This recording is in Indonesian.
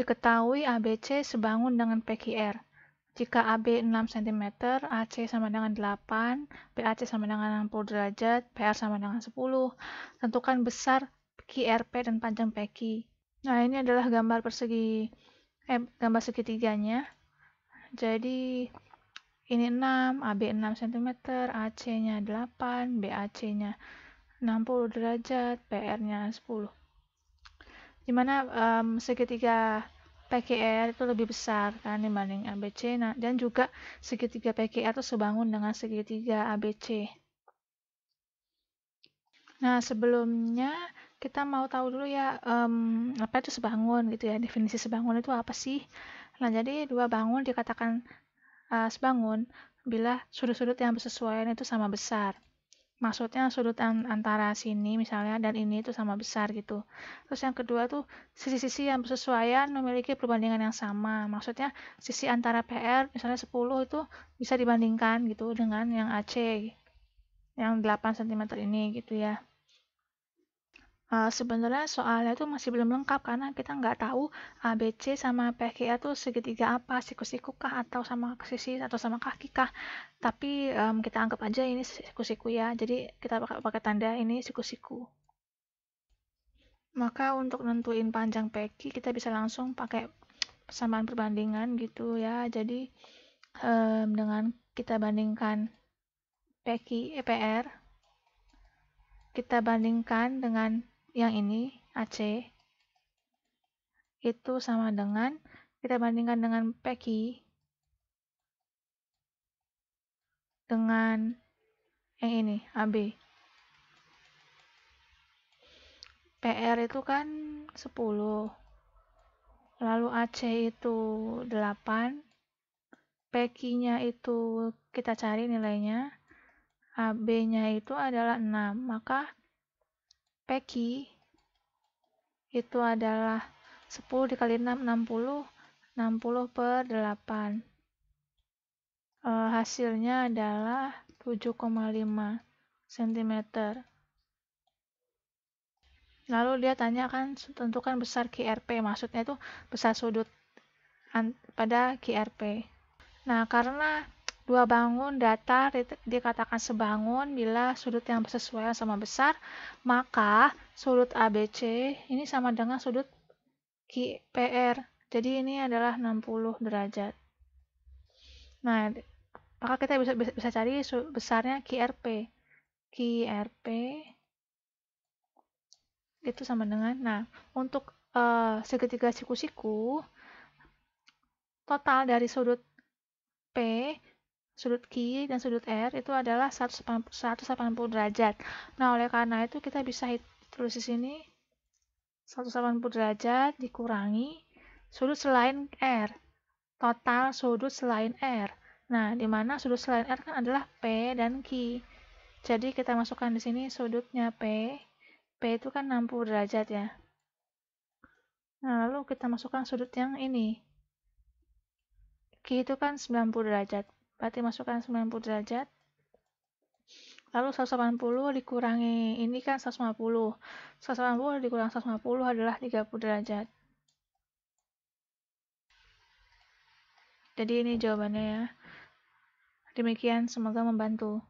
Diketahui ABC sebangun dengan PQR. Jika AB 6 cm, AC sama dengan 8, BAC sama dengan 60 derajat, PR sama dengan 10. Tentukan besar QRP dan panjang PQ. Nah, ini adalah gambar persegi eh, gambar segitiganya. Jadi ini 6, AB 6 cm, AC-nya 8, BAC-nya 60 derajat, PR-nya 10 dimana um, segitiga PGR itu lebih besar kan dibanding ABC nah, dan juga segitiga PGR itu sebangun dengan segitiga ABC nah sebelumnya kita mau tahu dulu ya um, apa itu sebangun gitu ya definisi sebangun itu apa sih nah jadi dua bangun dikatakan uh, sebangun bila sudut-sudut yang bersesuaian itu sama besar maksudnya sudut antara sini misalnya dan ini itu sama besar gitu. Terus yang kedua tuh sisi-sisi yang bersesuaian memiliki perbandingan yang sama. Maksudnya sisi antara PR misalnya 10 itu bisa dibandingkan gitu dengan yang AC yang 8 cm ini gitu ya. Eh, sebenarnya soalnya itu masih belum lengkap karena kita nggak tahu ABC sama PGA tuh segitiga apa, siku-siku kah atau sama sisi atau sama kaki kah. Tapi um, kita anggap aja ini siku-siku ya. Jadi kita pakai, pakai tanda ini siku-siku. Maka untuk nentuin panjang peki kita bisa langsung pakai persamaan perbandingan gitu ya. Jadi um, dengan kita bandingkan peki EPR eh, kita bandingkan dengan yang ini AC itu sama dengan kita bandingkan dengan PQ dengan yang ini AB PR itu kan 10 lalu AC itu 8 PQ nya itu kita cari nilainya AB nya itu adalah 6 maka Peggy itu adalah 10 dikali 6 60 60 per 8 e, eh, hasilnya adalah 7,5 cm lalu dia tanyakan tentukan besar QRP maksudnya itu besar sudut pada QRP nah karena Dua bangun datar dikatakan sebangun bila sudut yang sesuai sama besar, maka sudut ABC ini sama dengan sudut PR. Jadi ini adalah 60 derajat. Nah, maka kita bisa bisa, bisa cari besarnya QRP. QRP itu sama dengan nah, untuk uh, segitiga siku-siku total dari sudut P sudut Q dan sudut R itu adalah 180 derajat. Nah, oleh karena itu kita bisa tulis di sini 180 derajat dikurangi sudut selain R. Total sudut selain R. Nah, di mana sudut selain R kan adalah P dan Q. Jadi kita masukkan di sini sudutnya P. P itu kan 60 derajat ya. Nah, lalu kita masukkan sudut yang ini. Q itu kan 90 derajat berarti masukkan 90 derajat lalu 180 dikurangi ini kan 150 180 dikurang 150 adalah 30 derajat jadi ini jawabannya ya demikian semoga membantu